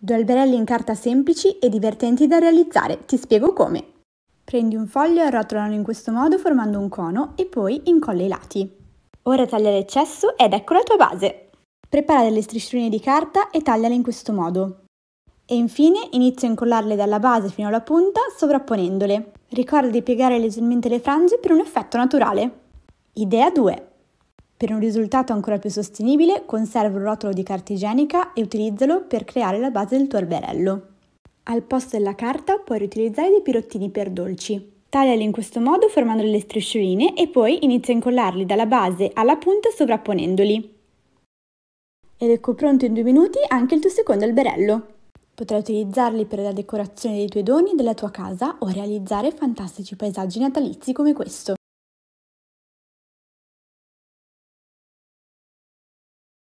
Due alberelli in carta semplici e divertenti da realizzare, ti spiego come. Prendi un foglio e arrotolalo in questo modo formando un cono e poi incolla i lati. Ora taglia l'eccesso ed ecco la tua base. Prepara delle striscioline di carta e tagliale in questo modo. E infine inizia a incollarle dalla base fino alla punta sovrapponendole. Ricorda di piegare leggermente le frange per un effetto naturale. Idea 2. Per un risultato ancora più sostenibile, conserva un rotolo di carta igienica e utilizzalo per creare la base del tuo alberello. Al posto della carta puoi riutilizzare dei pirottini per dolci. Tagliali in questo modo formando delle striscioline e poi inizia a incollarli dalla base alla punta sovrapponendoli. Ed ecco pronto in due minuti anche il tuo secondo alberello. Potrai utilizzarli per la decorazione dei tuoi doni della tua casa o realizzare fantastici paesaggi natalizi come questo.